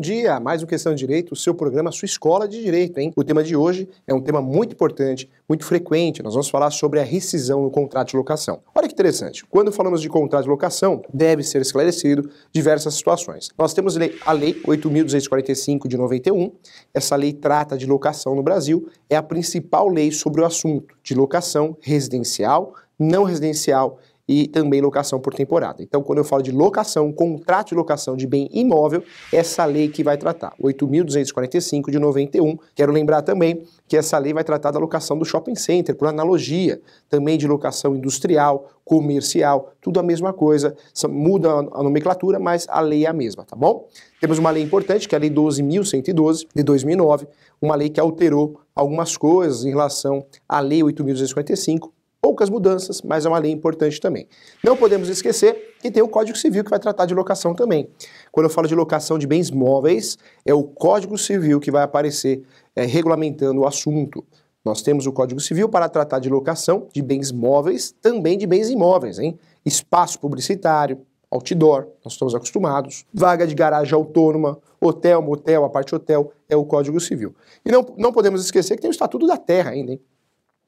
Bom dia, mais um Questão de Direito, o seu programa, a sua escola de direito, hein? O tema de hoje é um tema muito importante, muito frequente. Nós vamos falar sobre a rescisão no contrato de locação. Olha que interessante, quando falamos de contrato de locação, deve ser esclarecido diversas situações. Nós temos a Lei 8.245 de 91, essa lei trata de locação no Brasil, é a principal lei sobre o assunto de locação residencial, não residencial e também locação por temporada. Então, quando eu falo de locação, contrato de locação de bem imóvel, essa lei que vai tratar, 8.245 de 91. Quero lembrar também que essa lei vai tratar da locação do shopping center, por analogia, também de locação industrial, comercial, tudo a mesma coisa, muda a nomenclatura, mas a lei é a mesma, tá bom? Temos uma lei importante, que é a Lei 12.112, de 2009, uma lei que alterou algumas coisas em relação à Lei 8.255, Poucas mudanças, mas é uma lei importante também. Não podemos esquecer que tem o Código Civil que vai tratar de locação também. Quando eu falo de locação de bens móveis, é o Código Civil que vai aparecer é, regulamentando o assunto. Nós temos o Código Civil para tratar de locação de bens móveis, também de bens imóveis, hein? Espaço publicitário, outdoor, nós estamos acostumados, vaga de garagem autônoma, hotel, motel, a parte hotel, é o Código Civil. E não, não podemos esquecer que tem o Estatuto da Terra ainda, hein?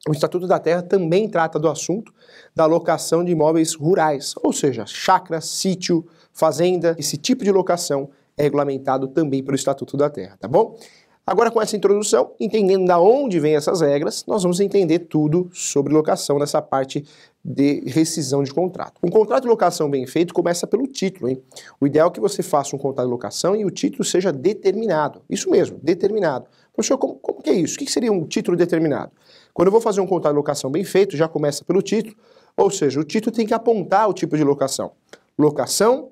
O Estatuto da Terra também trata do assunto da locação de imóveis rurais, ou seja, chácara, sítio, fazenda. Esse tipo de locação é regulamentado também pelo Estatuto da Terra, tá bom? Agora, com essa introdução, entendendo da onde vêm essas regras, nós vamos entender tudo sobre locação nessa parte de rescisão de contrato. Um contrato de locação bem feito começa pelo título, hein? O ideal é que você faça um contrato de locação e o título seja determinado. Isso mesmo, determinado. Professor, como, como que é isso? O que seria um título determinado? Quando eu vou fazer um contrato de locação bem feito, já começa pelo título, ou seja, o título tem que apontar o tipo de locação. Locação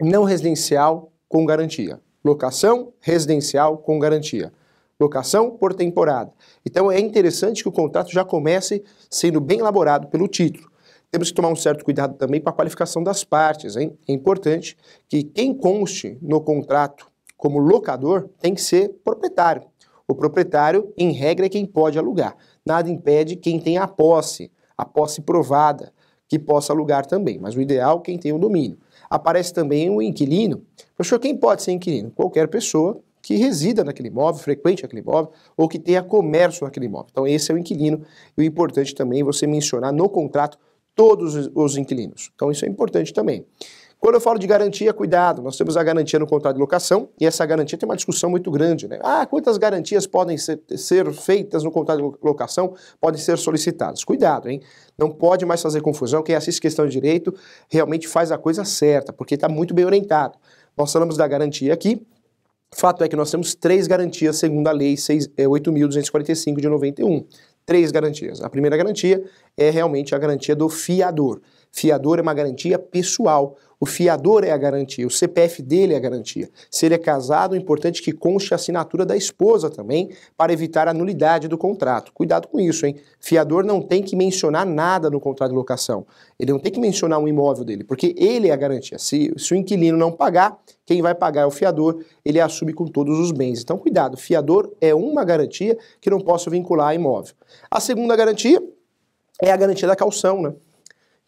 não residencial com garantia. Locação residencial com garantia. Locação por temporada. Então é interessante que o contrato já comece sendo bem elaborado pelo título. Temos que tomar um certo cuidado também com a qualificação das partes. Hein? É importante que quem conste no contrato como locador tem que ser proprietário. O proprietário, em regra, é quem pode alugar nada impede quem tem a posse, a posse provada, que possa alugar também, mas o ideal quem tem o domínio. Aparece também o inquilino. Professor, quem pode ser inquilino? Qualquer pessoa que resida naquele imóvel, frequente aquele imóvel ou que tenha comércio naquele imóvel. Então esse é o inquilino e o importante também é você mencionar no contrato todos os inquilinos. Então isso é importante também. Quando eu falo de garantia, cuidado, nós temos a garantia no contrato de locação e essa garantia tem uma discussão muito grande. Né? Ah, quantas garantias podem ser, ser feitas no contrato de locação, podem ser solicitadas? Cuidado, hein? Não pode mais fazer confusão. Quem assiste questão de direito realmente faz a coisa certa, porque está muito bem orientado. Nós falamos da garantia aqui, Fato é que nós temos três garantias segundo a Lei 8.245 é, de 91. Três garantias. A primeira garantia é realmente a garantia do fiador. Fiador é uma garantia pessoal. O fiador é a garantia, o CPF dele é a garantia. Se ele é casado, é importante que conste a assinatura da esposa também, para evitar a nulidade do contrato. Cuidado com isso, hein? Fiador não tem que mencionar nada no contrato de locação. Ele não tem que mencionar um imóvel dele, porque ele é a garantia. Se, se o inquilino não pagar, quem vai pagar é o fiador, ele assume com todos os bens. Então, cuidado, fiador é uma garantia que não posso vincular a imóvel. A segunda garantia é a garantia da calção, né?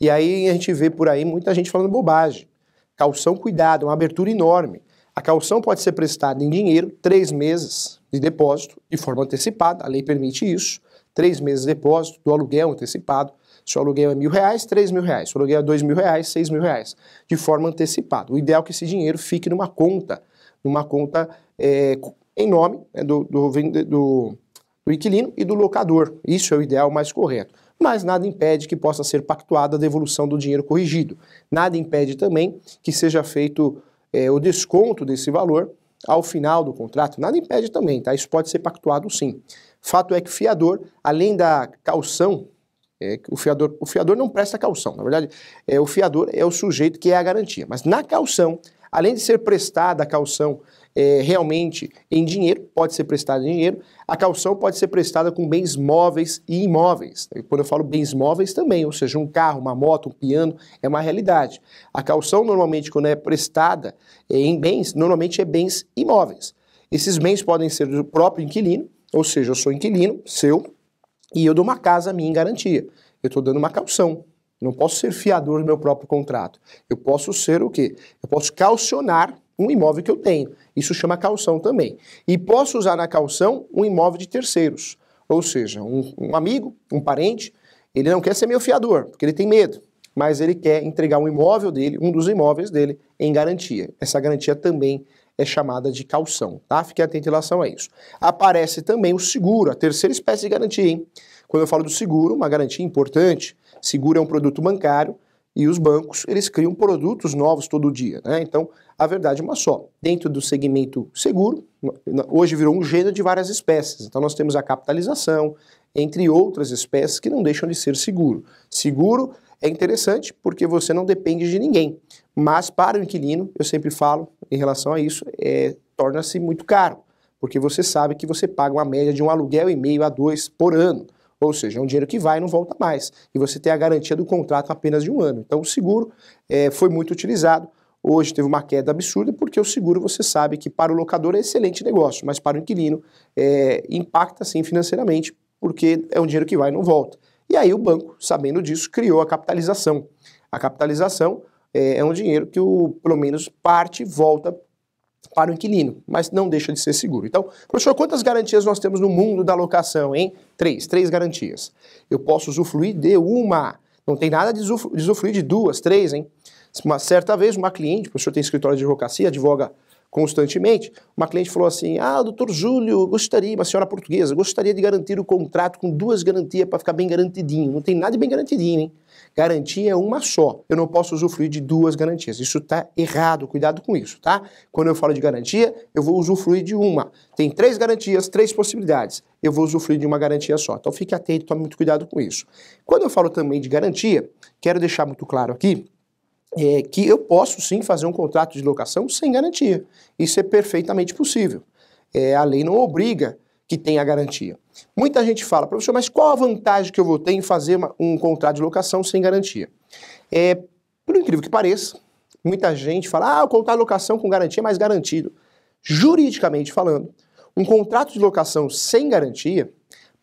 E aí a gente vê por aí muita gente falando bobagem. Calção, cuidado, uma abertura enorme. A calção pode ser prestada em dinheiro, três meses de depósito, de forma antecipada, a lei permite isso. Três meses de depósito do aluguel antecipado. Se o aluguel é mil reais, três mil reais. Se o aluguel é dois mil reais, seis mil reais. De forma antecipada. O ideal é que esse dinheiro fique numa conta, numa conta é, em nome né, do, do, do do inquilino e do locador. Isso é o ideal mais correto mas nada impede que possa ser pactuada a devolução do dinheiro corrigido. Nada impede também que seja feito é, o desconto desse valor ao final do contrato. Nada impede também, tá? Isso pode ser pactuado sim. Fato é que o fiador, além da calção, é, o, fiador, o fiador não presta calção. Na verdade, é, o fiador é o sujeito que é a garantia. Mas na calção, além de ser prestada a calção é, realmente em dinheiro, pode ser prestada em dinheiro, a calção pode ser prestada com bens móveis e imóveis. Quando eu falo bens móveis também, ou seja, um carro, uma moto, um piano, é uma realidade. A calção normalmente, quando é prestada é, em bens, normalmente é bens imóveis. Esses bens podem ser do próprio inquilino, ou seja, eu sou inquilino seu e eu dou uma casa minha em garantia. Eu estou dando uma calção, não posso ser fiador do meu próprio contrato. Eu posso ser o quê? Eu posso calcionar um imóvel que eu tenho. Isso chama calção também. E posso usar na calção um imóvel de terceiros. Ou seja, um, um amigo, um parente, ele não quer ser meu fiador, porque ele tem medo, mas ele quer entregar um imóvel dele, um dos imóveis dele, em garantia. Essa garantia também é chamada de calção, tá? Fique atento em relação a isso. Aparece também o seguro, a terceira espécie de garantia, hein? Quando eu falo do seguro, uma garantia importante, Seguro é um produto bancário e os bancos eles criam produtos novos todo dia. Né? Então, a verdade é uma só. Dentro do segmento seguro, hoje virou um gênero de várias espécies. Então, nós temos a capitalização, entre outras espécies que não deixam de ser seguro. Seguro é interessante porque você não depende de ninguém. Mas para o inquilino, eu sempre falo em relação a isso, é, torna-se muito caro, porque você sabe que você paga uma média de um aluguel e meio a dois por ano. Ou seja, é um dinheiro que vai e não volta mais. E você tem a garantia do contrato apenas de um ano. Então o seguro é, foi muito utilizado. Hoje teve uma queda absurda porque o seguro você sabe que para o locador é excelente negócio, mas para o inquilino é, impacta sim financeiramente porque é um dinheiro que vai e não volta. E aí o banco, sabendo disso, criou a capitalização. A capitalização é, é um dinheiro que o, pelo menos parte volta para o inquilino, mas não deixa de ser seguro. Então, professor, quantas garantias nós temos no mundo da locação, hein? Três, três garantias. Eu posso usufruir de uma. Não tem nada de usufruir de duas, três, hein? Uma certa vez, uma cliente, o professor tem escritório de advocacia, advoga constantemente, uma cliente falou assim: Ah, doutor Júlio, gostaria, uma senhora portuguesa, gostaria de garantir o contrato com duas garantias para ficar bem garantidinho. Não tem nada de bem garantidinho, hein? Garantia é uma só. Eu não posso usufruir de duas garantias. Isso está errado, cuidado com isso, tá? Quando eu falo de garantia, eu vou usufruir de uma. Tem três garantias, três possibilidades. Eu vou usufruir de uma garantia só. Então fique atento, tome muito cuidado com isso. Quando eu falo também de garantia, quero deixar muito claro aqui é, que eu posso sim fazer um contrato de locação sem garantia. Isso é perfeitamente possível. É, a lei não obriga que tem a garantia. Muita gente fala, professor, mas qual a vantagem que eu vou ter em fazer uma, um contrato de locação sem garantia? É, por incrível que pareça, muita gente fala, ah, o contrato de locação com garantia é mais garantido. Juridicamente falando, um contrato de locação sem garantia,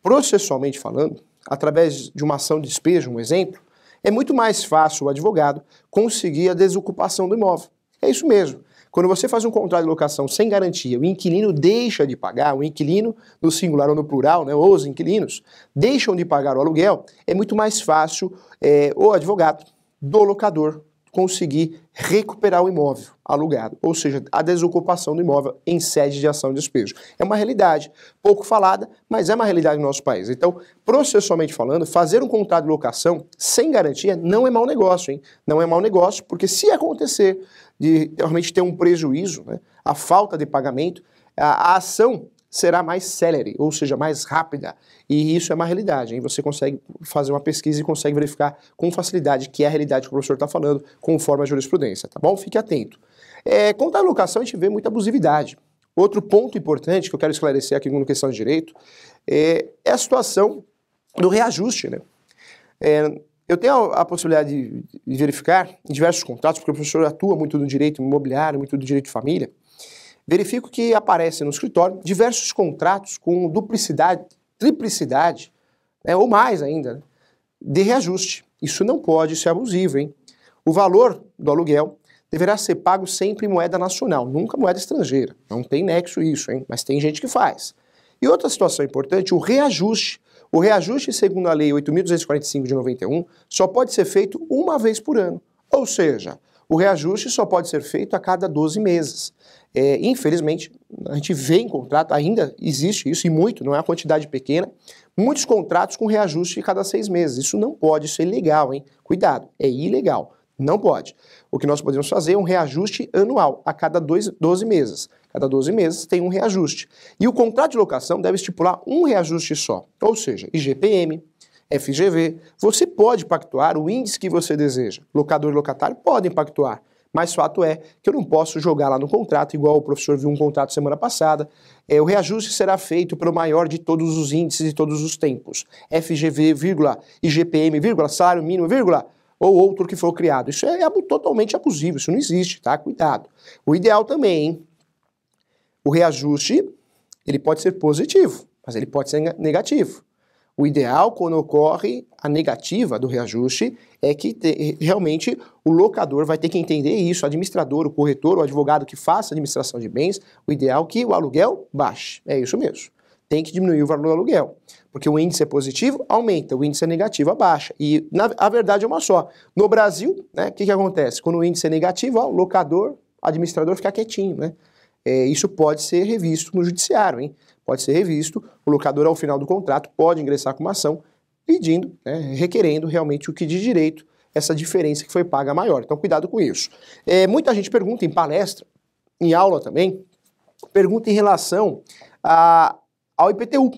processualmente falando, através de uma ação de despejo, um exemplo, é muito mais fácil o advogado conseguir a desocupação do imóvel. É isso mesmo. Quando você faz um contrato de locação sem garantia, o inquilino deixa de pagar, o inquilino, no singular ou no plural, né, ou os inquilinos, deixam de pagar o aluguel, é muito mais fácil é, o advogado do locador conseguir recuperar o imóvel alugado, ou seja, a desocupação do imóvel em sede de ação de despejo. É uma realidade pouco falada, mas é uma realidade no nosso país. Então, processualmente falando, fazer um contrato de locação sem garantia não é mau negócio, hein? Não é mau negócio, porque se acontecer de realmente ter um prejuízo, né? a falta de pagamento, a, a ação será mais célere, ou seja, mais rápida. E isso é uma realidade. Hein? Você consegue fazer uma pesquisa e consegue verificar com facilidade que é a realidade que o professor está falando, conforme a jurisprudência, tá bom? Fique atento. É, quanto à alocação, a gente vê muita abusividade. Outro ponto importante que eu quero esclarecer aqui no questão de direito é, é, a situação do reajuste. Né? É, eu tenho a, a possibilidade de, de, verificar em diversos contratos, porque o professor atua muito no direito imobiliário, muito no direito de família. Verifico que aparecem no escritório diversos contratos com duplicidade, triplicidade, né, ou mais ainda, né, de reajuste. Isso não pode ser abusivo, hein? O valor do aluguel deverá ser pago sempre em moeda nacional, nunca moeda estrangeira. Não tem nexo isso, hein? Mas tem gente que faz. E outra situação importante, o reajuste o reajuste segundo a Lei 8.245 de 91 só pode ser feito uma vez por ano, ou seja, o reajuste só pode ser feito a cada 12 meses. É, infelizmente, a gente vê em contrato, ainda existe isso, e muito, não é uma quantidade pequena, muitos contratos com reajuste a cada seis meses. Isso não pode ser legal, hein? Cuidado, é ilegal. Não pode. O que nós podemos fazer é um reajuste anual, a cada dois, 12 meses. Cada 12 meses tem um reajuste. E o contrato de locação deve estipular um reajuste só, ou seja, IGPM, FGV. Você pode pactuar o índice que você deseja. Locador e locatário podem pactuar. Mas fato é que eu não posso jogar lá no contrato, igual o professor viu um contrato semana passada. É, o reajuste será feito pelo maior de todos os índices e todos os tempos. FGV, vírgula, IGPM, vírgula, salário mínimo, vírgula, ou outro que for criado. Isso é totalmente abusivo, isso não existe, tá? Cuidado. O ideal também, hein? o reajuste, ele pode ser positivo, mas ele pode ser negativo. O ideal, quando ocorre a negativa do reajuste, é que te, realmente o locador vai ter que entender isso, o administrador, o corretor, o advogado que faça administração de bens, o ideal é que o aluguel baixe. É isso mesmo tem que diminuir o valor do aluguel. Porque o índice é positivo, aumenta, o índice é negativo, abaixa. E na, a verdade é uma só. No Brasil, o né, que, que acontece? Quando o índice é negativo, ó, o locador, administrador fica quietinho. Né? É, isso pode ser revisto no judiciário, hein? Pode ser revisto, o locador, ao final do contrato, pode ingressar com uma ação pedindo, né, requerendo realmente o que de direito essa diferença que foi paga é maior. Então, cuidado com isso. É, muita gente pergunta em palestra, em aula também, pergunta em relação a ao IPTU,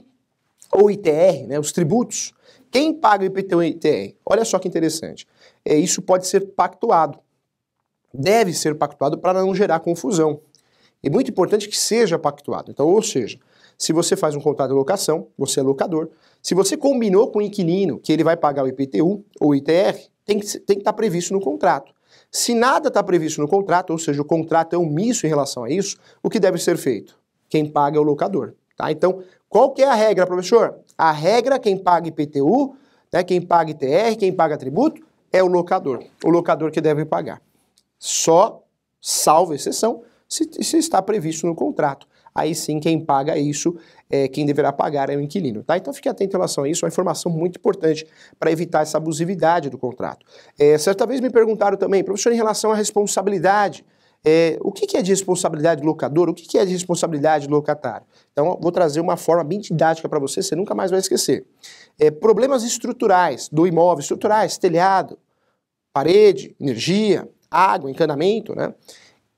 ou ITR, né, os tributos. Quem paga o IPTU e ITR? Olha só que interessante. É, isso pode ser pactuado. Deve ser pactuado para não gerar confusão. É muito importante que seja pactuado. Então, ou seja, se você faz um contrato de locação, você é locador. Se você combinou com o inquilino que ele vai pagar o IPTU ou ITR, tem que, tem que estar tá previsto no contrato. Se nada está previsto no contrato, ou seja, o contrato é omisso em relação a isso, o que deve ser feito? Quem paga é o locador. Tá? Então, qual que é a regra, professor? A regra, quem paga IPTU, né, quem paga ITR, quem paga tributo, é o locador. O locador que deve pagar. Só, salvo exceção, se, se está previsto no contrato. Aí sim, quem paga isso, é, quem deverá pagar é o inquilino. Tá? Então fique atento em relação a isso, é uma informação muito importante para evitar essa abusividade do contrato. É, certa vez me perguntaram também, professor, em relação à responsabilidade, é, o que, que, é de responsabilidade do locador? O que, que, é de responsabilidade do locatário? Então, vou trazer uma forma bem didática para você, você nunca mais vai esquecer. É, problemas estruturais do imóvel, estruturais, telhado, parede, energia, água, encanamento, né?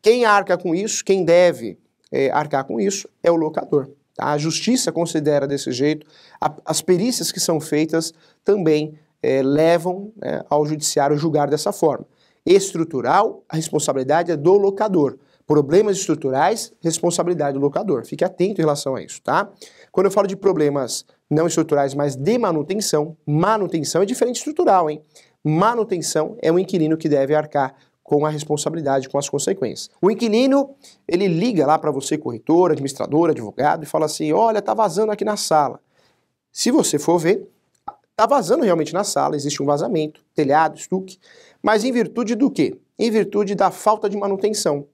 Quem arca com isso, quem deve é, arcar com isso, é o locador. Tá? A justiça considera desse jeito, a, as perícias que são feitas também é, levam né, ao judiciário julgar dessa forma. Estrutural, a responsabilidade é do locador. Problemas estruturais, responsabilidade do locador. Fique atento em relação a isso, tá? Quando eu falo de problemas não estruturais, mas de manutenção, manutenção é diferente estrutural, hein? Manutenção é o inquilino que deve arcar com a responsabilidade, com as consequências. O inquilino, ele liga lá para você, corretor, administrador, advogado, e fala assim: olha, tá vazando aqui na sala. Se você for ver, tá vazando realmente na sala, existe um vazamento, telhado, estuque. Mas em virtude do quê? Em virtude da falta de manutenção.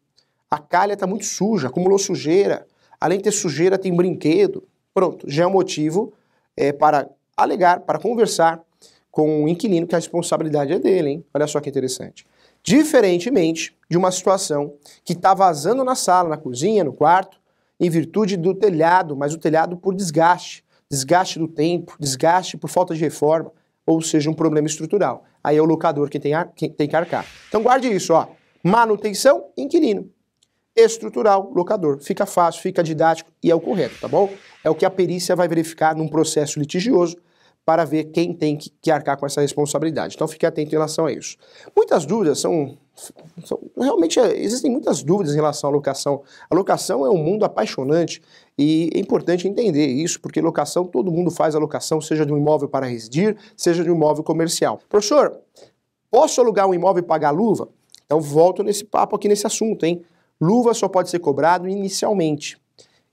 A calha está muito suja, acumulou sujeira. Além de ter sujeira, tem brinquedo. Pronto, já é um motivo é, para alegar, para conversar com o inquilino que a responsabilidade é dele, hein? Olha só que interessante. Diferentemente de uma situação que está vazando na sala, na cozinha, no quarto, em virtude do telhado, mas o telhado por desgaste, desgaste do tempo, desgaste por falta de reforma, ou seja, um problema estrutural aí é o locador que tem, que tem que arcar. Então guarde isso, ó. Manutenção, inquilino. Estrutural, locador. Fica fácil, fica didático e é o correto, tá bom? É o que a perícia vai verificar num processo litigioso para ver quem tem que, que arcar com essa responsabilidade. Então fique atento em relação a isso. Muitas dúvidas são, são realmente é, existem muitas dúvidas em relação à locação. A locação é um mundo apaixonante e é importante entender isso, porque locação todo mundo faz a locação, seja de um imóvel para residir, seja de um imóvel comercial. Professor, posso alugar um imóvel e pagar luva? Então volto nesse papo aqui nesse assunto, hein? Luva só pode ser cobrado inicialmente.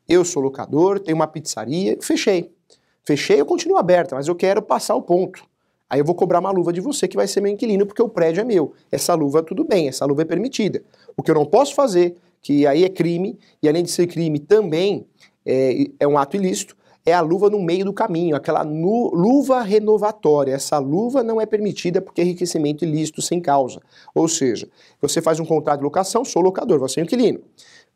Eu sou locador, tenho uma pizzaria, fechei Fechei, eu continuo aberta, mas eu quero passar o ponto. Aí eu vou cobrar uma luva de você que vai ser meu inquilino, porque o prédio é meu. Essa luva, tudo bem, essa luva é permitida. O que eu não posso fazer, que aí é crime, e além de ser crime também é, é um ato ilícito, é a luva no meio do caminho, aquela luva renovatória. Essa luva não é permitida porque é enriquecimento ilícito sem causa. Ou seja, você faz um contrato de locação, sou locador, você é inquilino.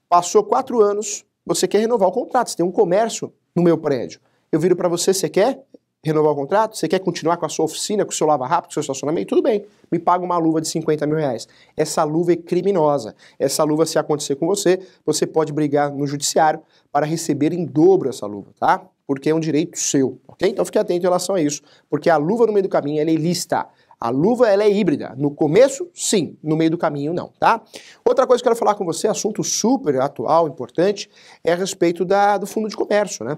Passou quatro anos, você quer renovar o contrato, você tem um comércio no meu prédio eu viro para você, você quer renovar o contrato? Você quer continuar com a sua oficina, com o seu lava-rápido, com o seu estacionamento? Tudo bem, me paga uma luva de 50 mil reais. Essa luva é criminosa. Essa luva, se acontecer com você, você pode brigar no judiciário para receber em dobro essa luva, tá? Porque é um direito seu, ok? Então fique atento em relação a isso, porque a luva no meio do caminho é ilícita. A luva ela é híbrida. No começo, sim. No meio do caminho, não, tá? Outra coisa que eu quero falar com você, assunto super atual, importante, é a respeito da, do fundo de comércio, né?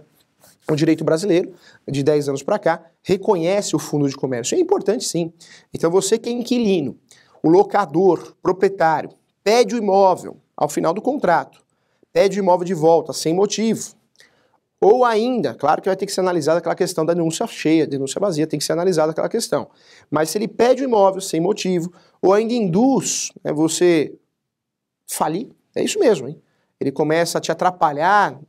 o direito brasileiro, de 10 anos para cá, reconhece o fundo de comércio. É importante sim. Então você que é inquilino, o locador, proprietário, pede o imóvel ao final do contrato, pede o imóvel de volta sem motivo. Ou ainda, claro que vai ter que ser analisada aquela questão da denúncia cheia, denúncia vazia, tem que ser analisada aquela questão. Mas se ele pede o imóvel sem motivo, ou ainda induz né, você falir, é isso mesmo, hein? ele começa a te atrapalhar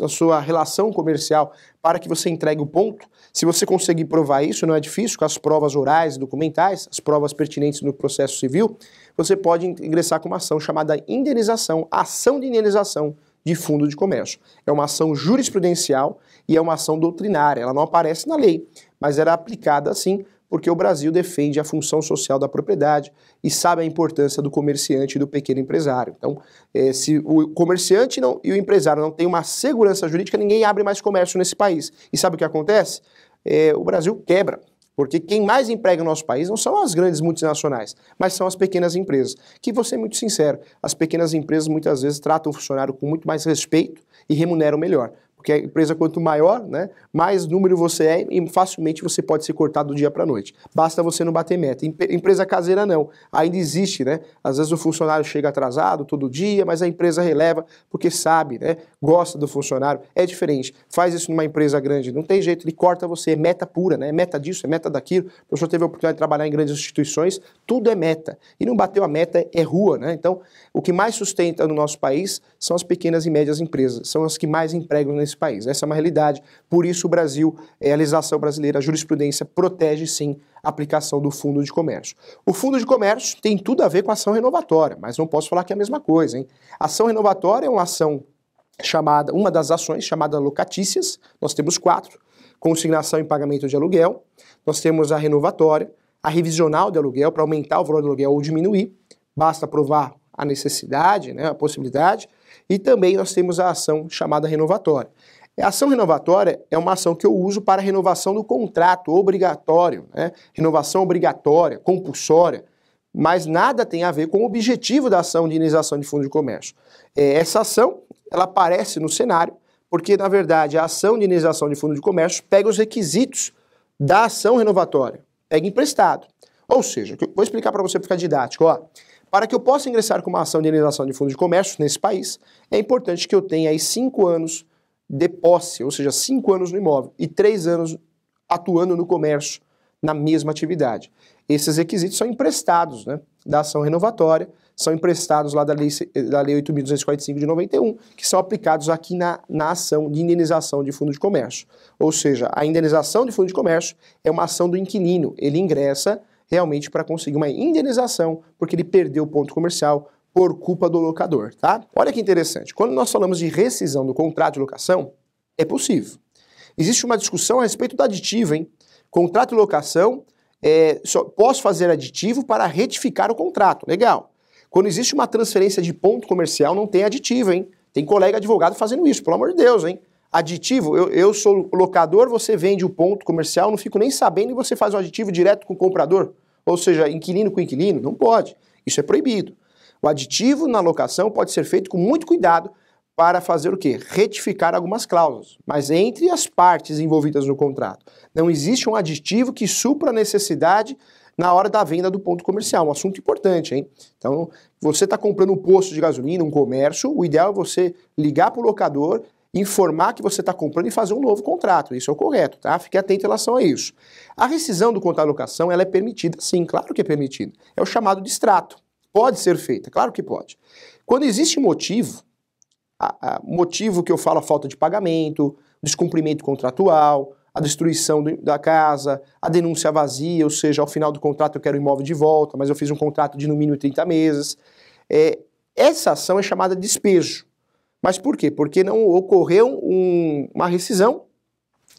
na sua relação comercial para que você entregue o ponto. Se você conseguir provar isso, não é difícil, com as provas orais e documentais, as provas pertinentes no processo civil, você pode ingressar com uma ação chamada indenização, ação de indenização de fundo de comércio. É uma ação jurisprudencial e é uma ação doutrinária, ela não aparece na lei, mas era aplicada assim porque o Brasil defende a função social da propriedade e sabe a importância do comerciante e do pequeno empresário. Então, eh, se o comerciante não, e o empresário não tem uma segurança jurídica, ninguém abre mais comércio nesse país. E sabe o que acontece? Eh, o Brasil quebra. Porque quem mais emprega no nosso país não são as grandes multinacionais, mas são as pequenas empresas. Que vou ser muito sincero, as pequenas empresas muitas vezes tratam o funcionário com muito mais respeito e remuneram melhor. Porque a empresa, quanto maior, né, mais número você é e facilmente você pode ser cortado do dia para a noite. Basta você não bater meta. Empresa caseira não. Ainda existe, né? Às vezes o funcionário chega atrasado todo dia, mas a empresa releva porque sabe, né? Gosta do funcionário. É diferente. Faz isso numa empresa grande. Não tem jeito, ele corta você. É meta pura, né? É meta disso, é meta daquilo. O professor teve a oportunidade de trabalhar em grandes instituições. Tudo é meta. E não bateu a meta é rua, né? Então, o que mais sustenta no nosso país são as pequenas e médias empresas. São as que mais empregam nesse nesse país. Essa é uma realidade. Por isso, o Brasil, é a legislação brasileira, a jurisprudência, protege sim a aplicação do fundo de comércio. O fundo de comércio tem tudo a ver com a ação renovatória, mas não posso falar que é a mesma coisa. Hein? Ação renovatória é uma ação chamada, uma das ações chamada locatícias, nós temos quatro: consignação em pagamento de aluguel, nós temos a renovatória, a revisional de aluguel para aumentar o valor do aluguel ou diminuir, basta provar a necessidade, né, a possibilidade, e também nós temos a ação chamada renovatória. A ação renovatória é uma ação que eu uso para renovação do contrato obrigatório, né? renovação obrigatória, compulsória, mas nada tem a ver com o objetivo da ação de indenização de fundo de comércio. É, essa ação ela aparece no cenário porque, na verdade, a ação de indenização de fundo de comércio pega os requisitos da ação renovatória, pega emprestado. Ou seja, vou explicar para você ficar didático. Ó, para que eu possa ingressar com uma ação de indenização de fundo de comércio nesse país, é importante que eu tenha aí cinco anos de posse, ou seja, cinco anos no imóvel e três anos atuando no comércio na mesma atividade. Esses requisitos são emprestados né, da ação renovatória, são emprestados lá da Lei, da lei 8.245 de 91, que são aplicados aqui na, na ação de indenização de fundo de comércio. Ou seja, a indenização de fundo de comércio é uma ação do inquilino, ele ingressa realmente para conseguir uma indenização, porque ele perdeu o ponto comercial por culpa do locador, tá? Olha que interessante, quando nós falamos de rescisão do contrato de locação, é possível. Existe uma discussão a respeito da aditiva, hein? Contrato de locação, é, só posso fazer aditivo para retificar o contrato, legal. Quando existe uma transferência de ponto comercial, não tem aditivo, hein? Tem colega advogado fazendo isso, pelo amor de Deus, hein? aditivo, eu, eu sou locador, você vende o ponto comercial, não fico nem sabendo e você faz o aditivo direto com o comprador, ou seja, inquilino com inquilino, não pode, isso é proibido. O aditivo na locação pode ser feito com muito cuidado para fazer o quê? Retificar algumas cláusulas, mas entre as partes envolvidas no contrato. Não existe um aditivo que supra a necessidade na hora da venda do ponto comercial. Um assunto importante, hein? Então, você está comprando um posto de gasolina, um comércio, o ideal é você ligar para o locador, informar que você está comprando e fazer um novo contrato. Isso é o correto, tá? Fique atento em relação a isso. A rescisão do contrato de locação, ela é permitida, sim, claro que é permitida. É o chamado de extrato. Pode ser feita, claro que pode. Quando existe motivo, a, a, motivo que eu falo a falta de pagamento, descumprimento contratual, a destruição do, da casa, a denúncia vazia, ou seja, ao final do contrato eu quero o imóvel de volta, mas eu fiz um contrato de no mínimo 30 meses. É, essa ação é chamada despejo. Mas por quê? Porque não ocorreu um, uma rescisão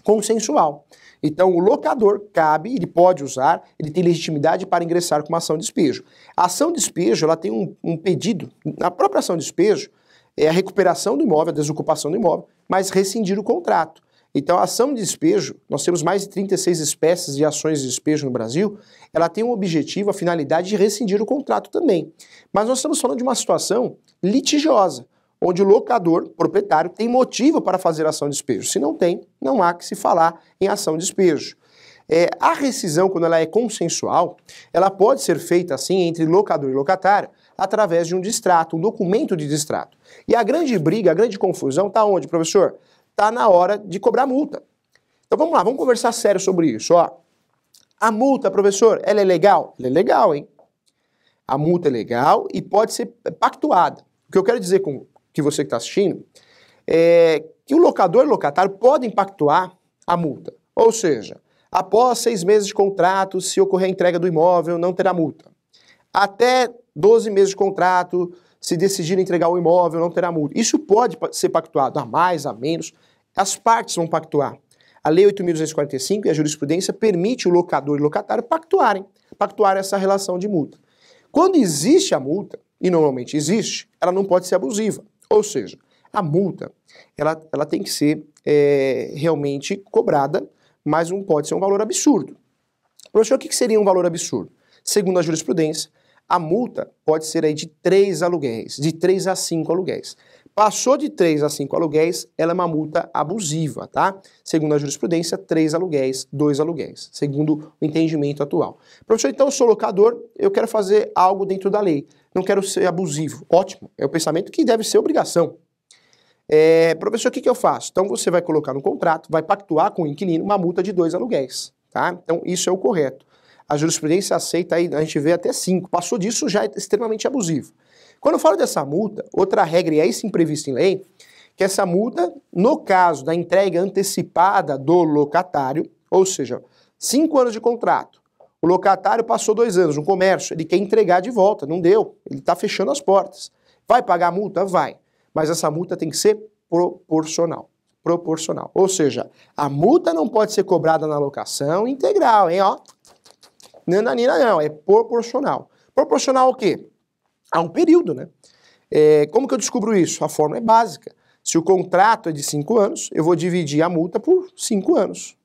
consensual. Então, o locador cabe, ele pode usar, ele tem legitimidade para ingressar com uma ação de despejo. A ação de despejo, ela tem um, um pedido, na própria ação de despejo, é a recuperação do imóvel, a desocupação do imóvel, mas rescindir o contrato. Então, a ação de despejo, nós temos mais de 36 espécies de ações de despejo no Brasil, ela tem um objetivo, a finalidade de rescindir o contrato também. Mas nós estamos falando de uma situação litigiosa onde o locador, proprietário, tem motivo para fazer ação de despejo. Se não tem, não há que se falar em ação de despejo. É, a rescisão, quando ela é consensual, ela pode ser feita assim entre locador e locatário através de um distrato, um documento de distrato. E a grande briga, a grande confusão está onde, professor? Está na hora de cobrar multa. Então vamos lá, vamos conversar sério sobre isso. Ó. A multa, professor, ela é legal? Ela é legal, hein? A multa é legal e pode ser pactuada. O que eu quero dizer com que você que está assistindo, é que o locador e o locatário podem pactuar a multa. Ou seja, após seis meses de contrato, se ocorrer a entrega do imóvel, não terá multa. Até 12 meses de contrato, se decidir entregar o imóvel, não terá multa. Isso pode ser pactuado a mais, a menos. As partes vão pactuar. A Lei 8.245 e a jurisprudência permite o locador e o locatário pactuarem, pactuar essa relação de multa. Quando existe a multa, e normalmente existe, ela não pode ser abusiva. Ou seja, a multa ela, ela tem que ser é, realmente cobrada, mas não pode ser um valor absurdo. Professor, o que seria um valor absurdo? Segundo a jurisprudência, a multa pode ser aí de três aluguéis, de três a cinco aluguéis. Passou de 3 a 5 aluguéis, ela é uma multa abusiva, tá? Segundo a jurisprudência, 3 aluguéis, 2 aluguéis, segundo o entendimento atual. Professor, então eu sou locador, eu quero fazer algo dentro da lei, não quero ser abusivo. Ótimo, é o pensamento que deve ser obrigação. É, professor, o que, que eu faço? Então você vai colocar no contrato, vai pactuar com o inquilino uma multa de 2 aluguéis, tá? Então isso é o correto. A jurisprudência aceita aí, a gente vê até 5. Passou disso já é extremamente abusivo. Quando eu falo dessa multa, outra regra, e é isso imprevisto em lei, que essa multa, no caso da entrega antecipada do locatário, ou seja, cinco anos de contrato, o locatário passou dois anos no comércio, ele quer entregar de volta, não deu, ele está fechando as portas. Vai pagar a multa? Vai. Mas essa multa tem que ser proporcional. Proporcional. Ou seja, a multa não pode ser cobrada na locação integral, hein? Ó. Nananina não, é proporcional. Proporcional ao quê? há um período, né? É, como que eu descubro isso? A fórmula é básica. Se o contrato é de cinco anos, eu vou dividir a multa por cinco anos.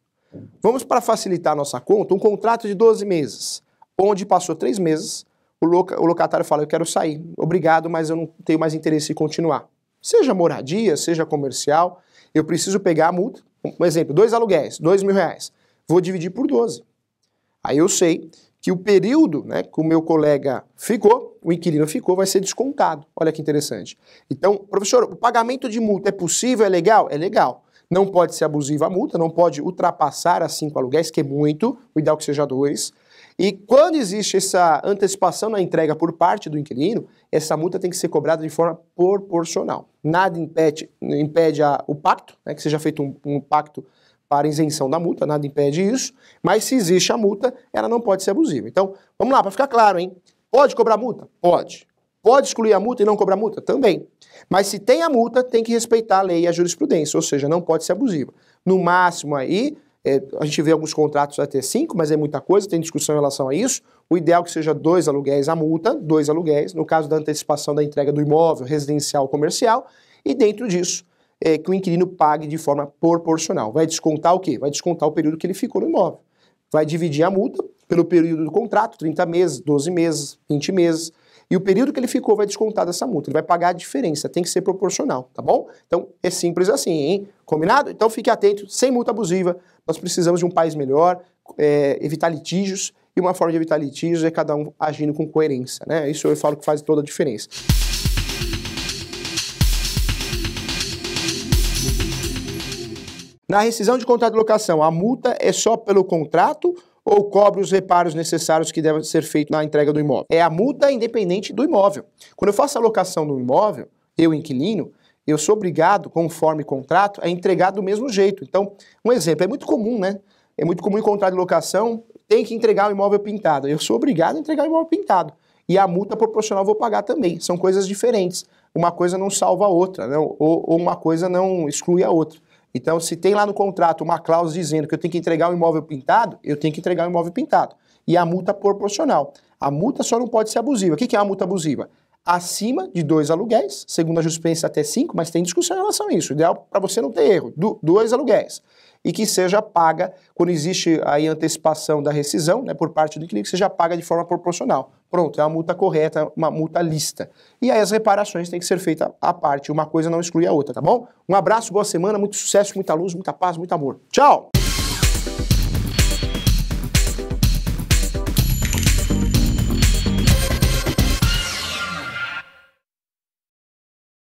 Vamos para facilitar a nossa conta, um contrato de 12 meses, onde passou três meses, o, loca, o locatário fala, eu quero sair, obrigado, mas eu não tenho mais interesse em continuar. Seja moradia, seja comercial, eu preciso pegar a multa, um exemplo, dois aluguéis, dois mil reais, vou dividir por 12. Aí eu sei que o período né, que o meu colega ficou, o inquilino ficou, vai ser descontado. Olha que interessante. Então, professor, o pagamento de multa é possível, é legal? É legal. Não pode ser abusiva a multa, não pode ultrapassar a assim, cinco aluguéis, que é muito, o ideal é que seja dois. E quando existe essa antecipação na entrega por parte do inquilino, essa multa tem que ser cobrada de forma proporcional. Nada impede, impede a, o pacto, né, que seja feito um, um pacto para isenção da multa, nada impede isso, mas se existe a multa, ela não pode ser abusiva. Então, vamos lá, para ficar claro, hein? Pode cobrar multa? Pode. Pode excluir a multa e não cobrar multa? Também. Mas se tem a multa, tem que respeitar a lei e a jurisprudência, ou seja, não pode ser abusiva. No máximo aí, é, a gente vê alguns contratos até cinco, mas é muita coisa, tem discussão em relação a isso. O ideal é que seja dois aluguéis a multa, dois aluguéis, no caso da antecipação da entrega do imóvel residencial comercial, e dentro disso, é, que o inquilino pague de forma proporcional. Vai descontar o quê? Vai descontar o período que ele ficou no imóvel. Vai dividir a multa pelo período do contrato, 30 meses, 12 meses, 20 meses. E o período que ele ficou vai descontar dessa multa. Ele vai pagar a diferença, tem que ser proporcional, tá bom? Então é simples assim, hein? Combinado? Então fique atento, sem multa abusiva. Nós precisamos de um país melhor, é, evitar litígios. E uma forma de evitar litígios é cada um agindo com coerência, né? Isso eu falo que faz toda a diferença. Na rescisão de contrato de locação, a multa é só pelo contrato ou cobre os reparos necessários que devem ser feitos na entrega do imóvel? É a multa independente do imóvel. Quando eu faço a locação do imóvel, eu, inquilino, eu sou obrigado, conforme contrato, a entregar do mesmo jeito. Então, um exemplo, é muito comum, né? É muito comum em contrato de locação, tem que entregar o imóvel pintado. Eu sou obrigado a entregar o imóvel pintado. E a multa proporcional eu vou pagar também. São coisas diferentes. Uma coisa não salva a outra, né? ou, ou uma coisa não exclui a outra. Então, se tem lá no contrato uma cláusula dizendo que eu tenho que entregar o um imóvel pintado, eu tenho que entregar o um imóvel pintado. E a multa proporcional. A multa só não pode ser abusiva. O que é uma multa abusiva? Acima de dois aluguéis, segundo a jurisprudência até cinco, mas tem discussão em relação a isso. O ideal é para você não ter erro, dois aluguéis e que seja paga, quando existe aí antecipação da rescisão, né, por parte do inquilino, que seja paga de forma proporcional. Pronto, é uma multa correta, uma multa lista. E aí as reparações têm que ser feitas à parte, uma coisa não exclui a outra, tá bom? Um abraço, boa semana, muito sucesso, muita luz, muita paz, muito amor. Tchau!